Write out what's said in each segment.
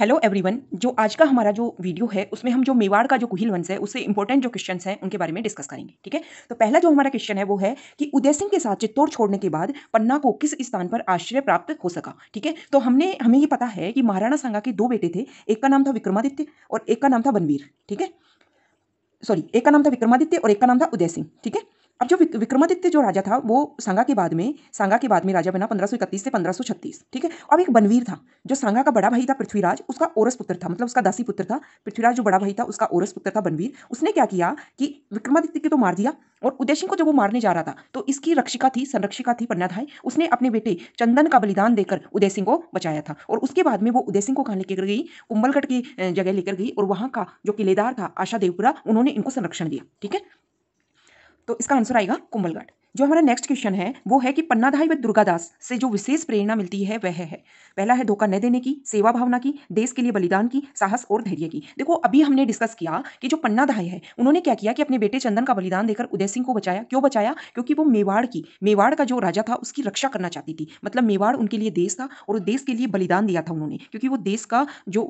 hello everyone जो आज का हमारा जो वीडियो है उसमें हम जो मेवाड़ का जो कुहिल वंश है उससे इंपॉर्टेंट जो क्वेश्चन हैं उनके बारे में डिस्कस करेंगे ठीक है तो पहला जो हमारा क्वेश्चन है वो है कि उदय सिंह के साथ चित्तौड़ छोड़ने के बाद पन्ना को किस स्थान पर आश्रय प्राप्त हो सका ठीक है तो हमने हमें ये पता है कि महाराणा सांगा के दो बेटे थे एक का नाम था विक्रमादित्य और एक का नाम था बनवीर ठीक है सॉरी एक का नाम था विक्रमादित्य और एक का नाम था उदय सिंह ठीक है अब जो विक्रमादित्य जो राजा था वो सांगा के बाद में सांगा के बाद में राजा बना पंद्रह से पंद्रह ठीक है अब एक बनवीर था जो सांगा का बड़ा भाई था पृथ्वीराज उसका ओरस पुत्र था मतलब उसका दासी पुत्र था पृथ्वीराज जो बड़ा भाई था उसका ओरस पुत्र था बनवीर उसने क्या किया कि विक्रमादित्य को तो मार दिया और उदय सिंह को जब वो मारने जा रहा था तो इसकी रक्षिका थी संरक्षिका थी पन्नाधाय उसने अपने बेटे चंदन का बलिदान देकर उदय सिंह को बचाया था और उसके बाद में वो उदय सिंह को कहाँ लेकर गई कुंबलगढ़ की जगह लेकर गई और वहाँ का जो किलेदार था आशा देवपुरा उन्होंने इनको संरक्षण दिया ठीक है तो इसका आंसर आएगा कुंभलगढ़ जो हमारा नेक्स्ट क्वेश्चन है वो है कि पन्नाधाई व दुर्गादास से जो विशेष प्रेरणा मिलती है वह है पहला है धोखा न देने की सेवा भावना की देश के लिए बलिदान की साहस और धैर्य की देखो अभी हमने डिस्कस किया कि जो पन्नाधाई है उन्होंने क्या किया कि अपने बेटे चंदन का बलिदान देकर उदय सिंह को बचाया क्यों बचाया क्योंकि वो मेवाड़ की मेवाड़ का जो राजा था उसकी रक्षा करना चाहती थी मतलब मेवाड़ उनके लिए देश था और देश के लिए बलिदान दिया था उन्होंने क्योंकि वो देश का जो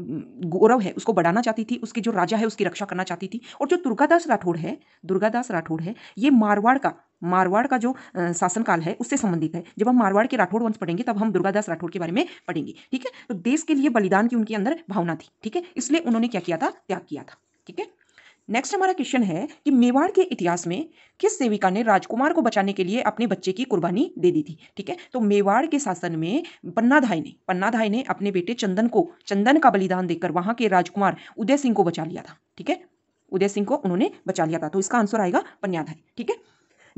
गौरव है उसको बढ़ाना चाहती थी उसके जो राजा है उसकी रक्षा करना चाहती थी और जो दुर्गादास राठौड़ है दुर्गादास राठौड़ है ये मारवाड़ का मारवाड़ का जो शासनकाल है उससे संबंधित है जब हम मारवाड़ के राठौड़ वंश पढ़ेंगे तब हम दुर्गादास राठौड़ के बारे में पढ़ेंगे ठीक है तो देश के लिए बलिदान की उनके अंदर भावना थी ठीक है इसलिए उन्होंने क्या किया था त्याग किया था ठीक है नेक्स्ट हमारा क्वेश्चन है कि मेवाड़ के इतिहास में किस सेविका ने राजकुमार को बचाने के लिए अपने बच्चे की कुर्बानी दे दी थी ठीक है तो मेवाड़ के शासन में पन्नाधाई ने पन्नाधाई ने अपने बेटे चंदन को चंदन का बलिदान देकर वहां के राजकुमार उदय सिंह को बचा लिया था ठीक है उदय सिंह को उन्होंने बचा लिया था तो इसका आंसर आएगा पन्याधाई ठीक है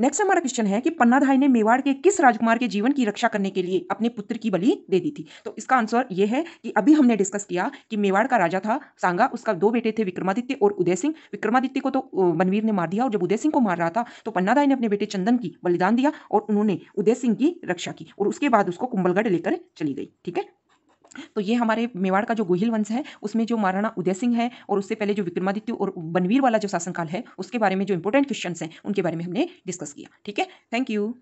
नेक्स्ट हमारा क्वेश्चन है कि पन्नाधाई ने मेवाड़ के किस राजकुमार के जीवन की रक्षा करने के लिए अपने पुत्र की बलि दे दी थी तो इसका आंसर यह है कि अभी हमने डिस्कस किया कि मेवाड़ का राजा था सांगा उसका दो बेटे थे विक्रमादित्य और उदय सिंह विक्रमादित्य को तो बनवीर ने मार दिया और जब उदय सिंह को मार रहा था तो पन्नाधाई ने अपने बेटे चंदन की बलिदान दिया और उन्होंने उदय सिंह की रक्षा की और उसके बाद उसको कुंभलगढ़ लेकर चली गई ठीक है तो ये हमारे मेवाड़ का जो गोहिल वंश है उसमें जो महाराणा उदय सिंह है और उससे पहले जो विक्रमादित्य और बनवीर वाला जो शासनकाल है उसके बारे में जो इंपॉर्टेंट क्वेश्चन हैं उनके बारे में हमने डिस्कस किया ठीक है थैंक यू